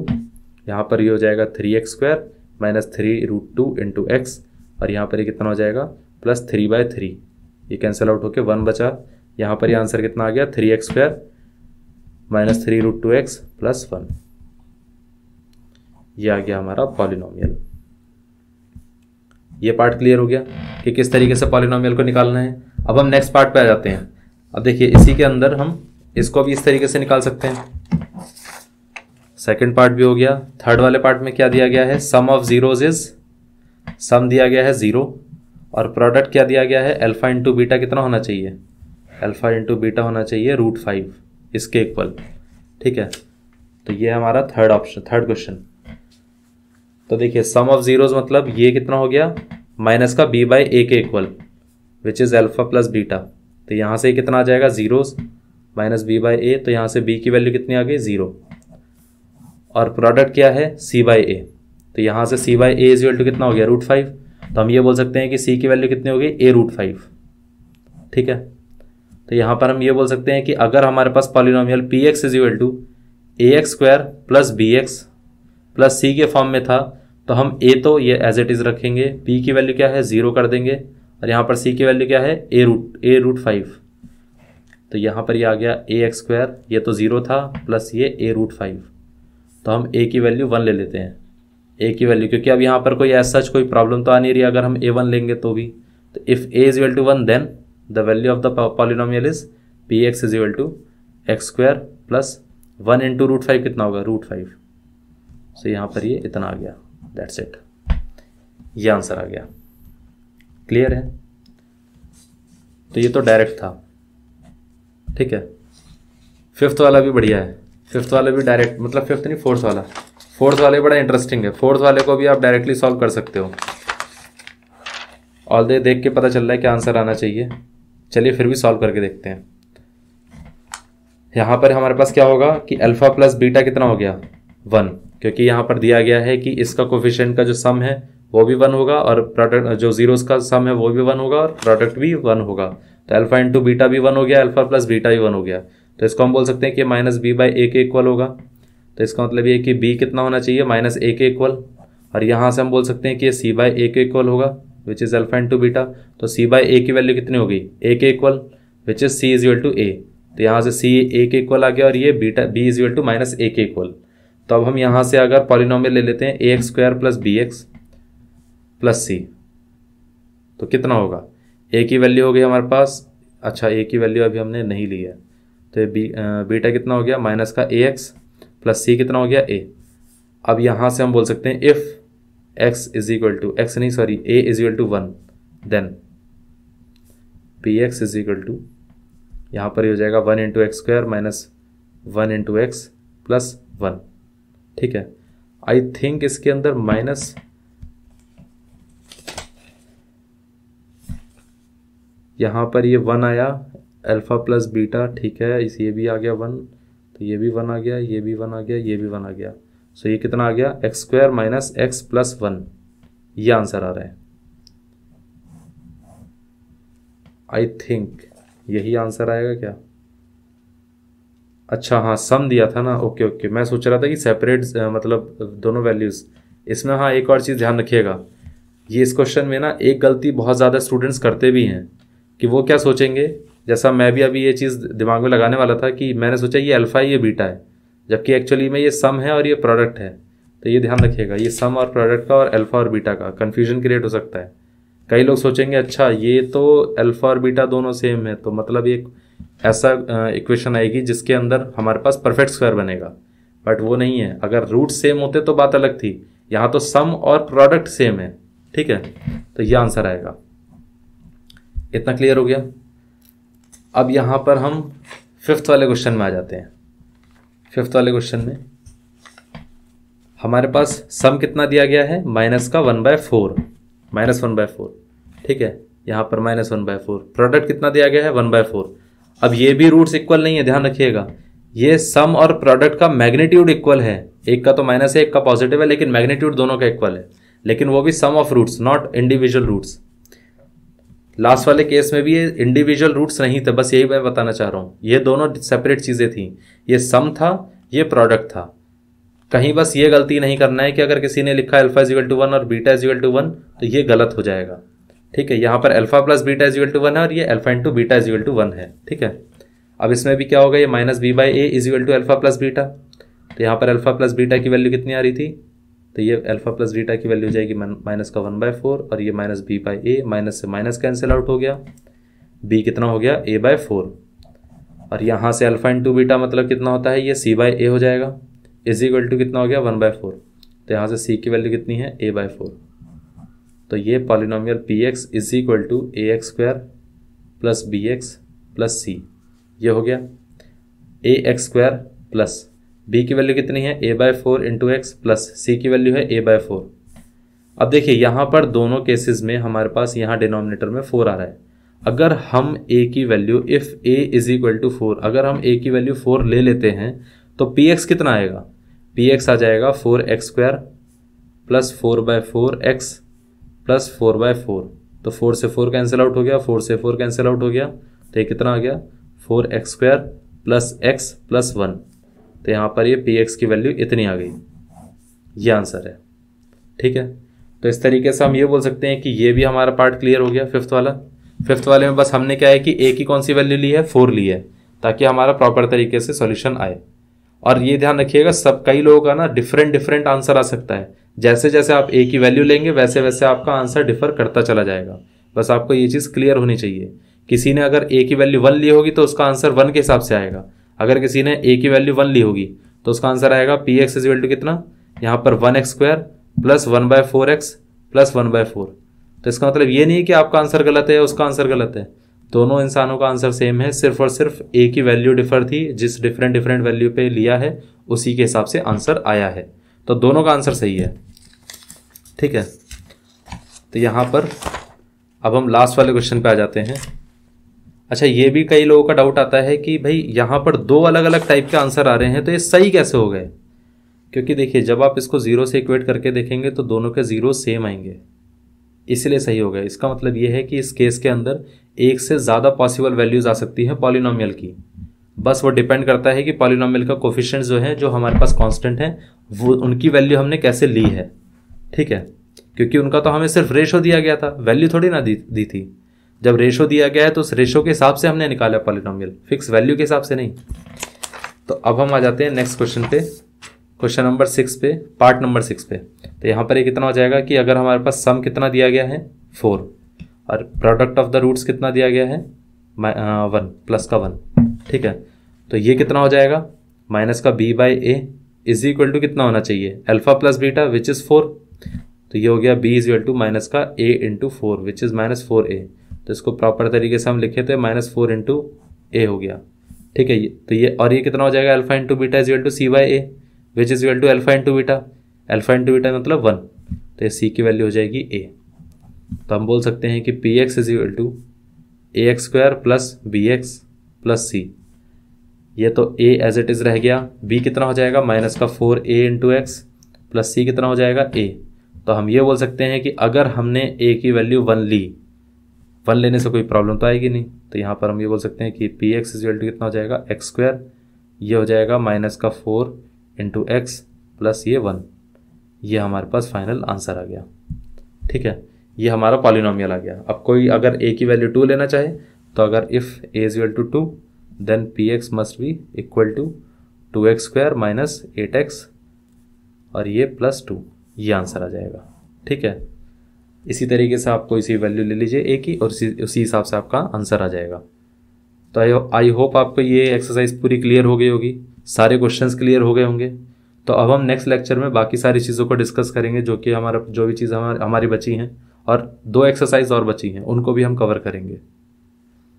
यहाँ पर ये हो जाएगा three x square minus three root two into x और यहाँ पर ये कितना हो जाएगा प्लस थ्री बाय थ्री ये कैंसिल आउट होकर वन बचा यहाँ पर ये आंसर कितना आ गया three x square minus three root two x plus one ये आ गया हमारा पॉलिनोमियल ये पार्ट क्लियर हो गया कि किस तरीके से पॉलिनोमियल को निकालना है अब हम नेक्स्ट पार्ट पे आ जाते हैं अब देखिए इसी के अंदर हम इसको भी इस तरीके से निकाल सकते हैं सेकंड पार्ट भी हो गया थर्ड वाले पार्ट में क्या दिया गया है sum of zeros is sum दिया गया है ज़ीरो और प्रोडक्ट क्या दिया गया है अल्फ़ा इंटू बीटा कितना होना चाहिए अल्फ़ा इंटू बीटा होना चाहिए रूट फाइव इसके इक्वल ठीक है तो ये हमारा थर्ड ऑप्शन थर्ड क्वेश्चन तो देखिए सम ऑफ जीरोज मतलब ये कितना हो गया माइनस का बी बाई ए के equal which is alpha plus beta तो यहाँ से कितना आ जाएगा zero minus b by a तो यहाँ से बी की वैल्यू कितनी आ गई ज़ीरो और प्रोडक्ट क्या है सी बाई ए तो यहाँ से सी बाई ए इज टू कितना हो गया रूट फाइव तो हम ये बोल सकते हैं कि सी की वैल्यू कितनी होगी ए रूट फाइव ठीक है तो यहाँ पर हम ये बोल सकते हैं कि अगर हमारे पास polynomial P x is equal to a x square plus b x plus c के फॉर्म में था तो हम ए तो ये एज इट इज़ रखेंगे पी की वैल्यू क्या है ज़ीरो कर देंगे और यहाँ पर सी की वैल्यू क्या है a root a root five तो यहाँ पर ये यह आ गया ए एक्स स्क्वायर ये तो ज़ीरो था प्लस ये ए रूट फाइव तो हम ए की वैल्यू वन ले लेते हैं ए की वैल्यू क्योंकि अब यहाँ पर कोई एज सच कोई प्रॉब्लम तो आ नहीं रही अगर हम ए वन लेंगे तो भी तो if a is equal to one then the value of the polynomial is p x is equal to x square plus one into root five कितना होगा रूट फाइव सो यहाँ पर ये यह इतना आ गया दैट्स इट ये आंसर आ गया क्लियर है तो ये तो डायरेक्ट था ठीक है फिफ्थ वाला भी बढ़िया है फिफ्थ वाला भी डायरेक्ट मतलब फिफ्थ नहीं फोर्थ वाला फोर्थ वाले बड़ा इंटरेस्टिंग है फोर्थ वाले को भी आप डायरेक्टली सॉल्व कर सकते हो ऑल दे देख के पता चल रहा है क्या आंसर आना चाहिए चलिए फिर भी सॉल्व करके देखते हैं यहाँ पर हमारे पास क्या होगा कि अल्फ़ा प्लस बीटा कितना हो गया वन क्योंकि यहाँ पर दिया गया है कि इसका कोफिशेंट का जो सम है वो भी वन होगा और प्रोडक्ट जो जीरोस का सम है वो भी वन होगा और प्रोडक्ट भी वन होगा तो अल्फा इंटू बीटा भी वन हो गया अल्फा प्लस बीटा भी वन हो गया तो इसको हम बोल सकते हैं कि माइनस बी बाई ए के इक्वल होगा तो इसका मतलब ये कि बी कितना होना चाहिए माइनस ए के इक्वल और यहाँ से हम बोल सकते हैं कि सी बाई ए के इक्वल होगा which is alpha into beta तो सी बाई ए की वैल्यू कितनी होगी ए के equal which is c is equal to a तो यहाँ से सी ए के इक्वल आ गया और ये beta b is equal to minus a के इक्वल तो अब हम यहाँ से अगर पॉलिनोमियल ले लेते हैं a x square plus b x plus c तो कितना होगा ए की वैल्यू हो गई हमारे पास अच्छा ए की वैल्यू अभी हमने नहीं ली है तो बी बीटा कितना हो गया माइनस का ए एक्स प्लस सी कितना हो गया ए अब यहाँ से हम बोल सकते हैं if x is equal to x नहीं sorry a is equal to one then p x is equal to यहाँ पर हो जाएगा one into x square minus one into x plus one ठीक है आई थिंक इसके अंदर माइनस यहाँ पर ये वन आया अल्फ़ा प्लस बीटा ठीक है इस ये भी आ गया वन तो ये भी वन आ गया ये भी वन आ गया ये भी वन आ गया सो ये कितना आ गया x square minus x plus one ये आंसर आ रहा है आई थिंक यही आंसर आएगा क्या अच्छा हाँ सम दिया था ना ओके ओके मैं सोच रहा था कि सेपरेट मतलब दोनों वैल्यूज़ इसमें हाँ एक और चीज़ ध्यान रखिएगा ये इस क्वेश्चन में ना एक गलती बहुत ज़्यादा स्टूडेंट्स करते भी हैं कि वो क्या सोचेंगे जैसा मैं भी अभी ये चीज़ दिमाग में लगाने वाला था कि मैंने सोचा ये अल्फ़ा ये बीटा है जबकि एक्चुअली में ये सम है और ये प्रोडक्ट है तो ये ध्यान रखिएगा ये सम और प्रोडक्ट का और अल्फ़ा और बीटा का कन्फ्यूजन क्रिएट हो सकता है कई लोग सोचेंगे अच्छा ये तो अल्फ़ा और बीटा दोनों सेम है तो मतलब एक ऐसा इक्वेशन आएगी जिसके अंदर हमारे पास परफेक्ट स्क्वायर बनेगा बट वो नहीं है अगर रूट सेम होते तो बात अलग थी यहाँ तो सम और प्रोडक्ट सेम है ठीक है तो ये आंसर आएगा इतना क्लियर हो गया अब यहाँ पर हम फिफ्थ वाले क्वेश्चन में आ जाते हैं फिफ्थ वाले क्वेश्चन में हमारे पास सम कितना दिया गया है माइनस का one by four minus one by four ठीक है यहाँ पर minus one by four product कितना दिया गया है वन बाय फोर अब ये भी रूट्स इक्वल नहीं है ध्यान रखिएगा ये सम और प्रोडक्ट का मैग्नीट्यूड इक्वल है एक का तो माइनस है एक का पॉजिटिव है लेकिन मैग्नीट्यूड दोनों का इक्वल है लेकिन वो भी sum of roots not individual roots last वाले केस में भी ये इंडिविजुअल रूट्स नहीं थे बस यही मैं बताना चाह रहा हूँ ये दोनों सेपरेट चीज़ें थी ये सम था ये प्रोडक्ट था कहीं बस ये गलती नहीं करना है कि अगर किसी ने लिखा अल्फा इजिकल टू वन और बीटा इजिकल टू वन तो ये गलत हो जाएगा ठीक है यहाँ पर alpha plus beta is equal to one है और ये alpha into beta is equal to one है ठीक है अब इसमें भी क्या होगा ये minus b by a is equal to alpha plus beta तो यहाँ पर अल्फा प्लस बीटा की वैल्यू कितनी आ रही थी तो ये अल्फ़ा प्लस बीटा की वैल्यू हो जाएगी माइनस का वन बाय फोर और ये minus b by a minus से माइनस कैंसिल आउट हो गया बी कितना हो गया ए बाय फोर और यहाँ से अल्फ़ा इंटू बीटा मतलब कितना होता है ये सी बाई ए हो जाएगा इज इक्वल टू कितना हो गया वन बाय फोर तो यहाँ से सी की वैल्यू कितनी है ए बाय फोर तो ये polynomial P x is equal to a x square plus b x plus c ये हो गया a x square plus b की वैल्यू कितनी है a by four into x plus c की वैल्यू है ए बाय फोर अब देखिए यहाँ पर दोनों केसेस में हमारे पास यहाँ डिनोमिनेटर में फोर आ रहा है अगर हम ए की value if a is equal to four अगर हम ए की वैल्यू फोर ले लेते हैं तो पी एक्स कितना आएगा पी एक्स आ जाएगा four x square plus four by four x plus four by four तो फोर से फोर कैंसिल आउट हो गया फोर से फोर कैंसिल आउट हो गया तो ये कितना आ गया four x square plus x plus one तो यहाँ पर ये पी एक्स की वैल्यू इतनी आ गई ये आंसर है ठीक है तो इस तरीके से हम ये बोल सकते हैं कि ये भी हमारा पार्ट क्लियर हो गया फिफ्थ वाला फिफ्थ वाले में बस हमने क्या है कि ए की कौन सी वैल्यू ली है फोर ली है ताकि हमारा प्रॉपर तरीके से सॉल्यूशन आए और ये ध्यान रखिएगा सब कई लोगों का ना डिफरेंट डिफरेंट आंसर आ सकता है जैसे जैसे आप ए की वैल्यू लेंगे वैसे वैसे आपका आंसर डिफर करता चला जाएगा बस आपको ये चीज़ क्लियर होनी चाहिए किसी ने अगर ए की वैल्यू वन ली होगी तो उसका आंसर वन के हिसाब से आएगा अगर किसी ने ए की वैल्यू वन ली होगी तो उसका आंसर आएगा पी एक्स इजल टू कितना यहाँ पर one x square plus one by four x plus one by four तो इसका मतलब ये नहीं कि आपका आंसर गलत है या उसका आंसर गलत है दोनों इंसानों का आंसर सेम है सिर्फ और सिर्फ ए की वैल्यू डिफर थी जिस डिफरेंट डिफरेंट वैल्यू पे लिया है उसी के हिसाब से आंसर आया है तो दोनों का आंसर सही है ठीक है तो यहाँ पर अब हम लास्ट वाले क्वेश्चन पे आ जाते हैं अच्छा ये भी कई लोगों का डाउट आता है कि भाई यहाँ पर दो अलग अलग टाइप के आंसर आ रहे हैं तो ये सही कैसे हो गए क्योंकि देखिए जब आप इसको ज़ीरो से इक्वेट करके देखेंगे तो दोनों के ज़ीरो सेम आएंगे इसलिए सही हो गए इसका मतलब ये है कि इस केस के अंदर एक से ज़्यादा पॉसिबल वैल्यूज़ आ सकती हैं पॉलिनोमियल की बस वो डिपेंड करता है कि पॉलिनॉमियल का कोफिशेंट जो है जो हमारे पास कॉन्स्टेंट है वो उनकी वैल्यू हमने कैसे ली है ठीक है क्योंकि उनका तो हमें सिर्फ रेशो दिया गया था वैल्यू थोड़ी ना दी दी थी जब रेशो दिया गया है तो उस रेशो के हिसाब से हमने निकाला पॉलिनोमियल फिक्स वैल्यू के हिसाब से नहीं तो अब हम आ जाते हैं नेक्स्ट क्वेश्चन पे क्वेश्चन नंबर सिक्स पे पार्ट नंबर सिक्स पे तो यहाँ पर ये कितना हो जाएगा कि अगर हमारे पास सम कितना दिया गया है फोर और प्रोडक्ट ऑफ द रूट्स कितना दिया गया है वन प्लस uh, का वन ठीक है तो ये कितना हो जाएगा माइनस का b by A is equal to कितना होना चाहिए alpha plus beta which is four तो ये हो गया b is equal to minus का a into four which is minus four a तो इसको प्रॉपर तरीके से हम लिखे तो माइनस फोर इंटू ए हो गया ठीक है ये तो ये और ये कितना हो जाएगा alpha into beta is to c by a which is to alpha into beta alpha into beta मतलब वन तो ये सी की वैल्यू हो जाएगी ए तो हम बोल सकते हैं कि p x is equal to a x square plus b x plus c ये तो ए एज इट इज़ रह गया बी कितना हो जाएगा माइनस का four a into x plus c कितना हो जाएगा ए तो हम ये बोल सकते हैं कि अगर हमने ए की वैल्यू वन ली वन लेने से कोई प्रॉब्लम तो आएगी नहीं तो यहाँ पर हम ये बोल सकते हैं कि पी एक्स इज टू कितना हो जाएगा एक्स स्क्वायर ये हो जाएगा माइनस का फोर इंटू एक्स प्लस ये वन ये हमारे पास फाइनल आंसर आ गया ठीक है ये हमारा पॉलिनोमियल आ गया अब कोई अगर ए की वैल्यू टू लेना चाहे तो अगर if a is two two then p x must be equal to two x square minus eight x और ये प्लस टू ये आंसर आ जाएगा ठीक है इसी तरीके से आपको इसी वैल्यू ले लीजिए एक ही और उसी हिसाब से आपका आंसर आ जाएगा तो आई आई होप आपको ये एक्सरसाइज पूरी क्लियर हो गई होगी सारे क्वेश्चंस क्लियर हो गए होंगे तो अब हम नेक्स्ट लेक्चर में बाकी सारी चीज़ों को डिस्कस करेंगे जो कि हमारा जो भी चीज़ हमारी बची हैं और दो एक्सरसाइज और बची हैं उनको भी हम कवर करेंगे